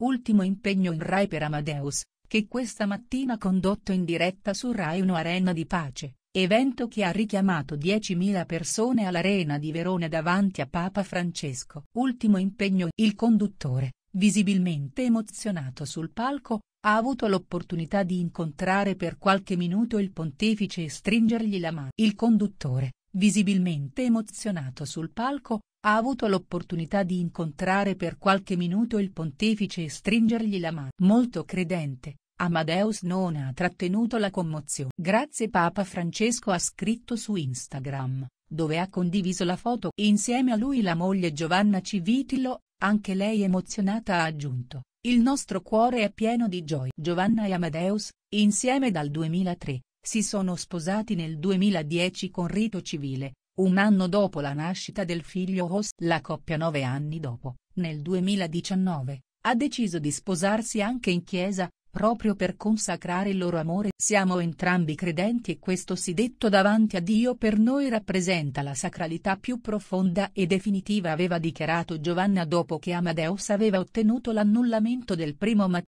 Ultimo impegno in Rai per Amadeus, che questa mattina ha condotto in diretta su Rai 1 Arena di Pace, evento che ha richiamato 10.000 persone all'Arena di Verona davanti a Papa Francesco. Ultimo impegno Il conduttore, visibilmente emozionato sul palco, ha avuto l'opportunità di incontrare per qualche minuto il pontefice e stringergli la mano. Il conduttore, visibilmente emozionato sul palco, ha avuto l'opportunità di incontrare per qualche minuto il pontefice e stringergli la mano. Molto credente, Amadeus non ha trattenuto la commozione. Grazie Papa Francesco ha scritto su Instagram, dove ha condiviso la foto insieme a lui la moglie Giovanna Civitilo, anche lei emozionata ha aggiunto, il nostro cuore è pieno di gioia. Giovanna e Amadeus, insieme dal 2003, si sono sposati nel 2010 con rito civile, un anno dopo la nascita del figlio Ross la coppia nove anni dopo, nel 2019, ha deciso di sposarsi anche in chiesa, proprio per consacrare il loro amore. Siamo entrambi credenti e questo si detto davanti a Dio per noi rappresenta la sacralità più profonda e definitiva aveva dichiarato Giovanna dopo che Amadeus aveva ottenuto l'annullamento del primo matrimonio.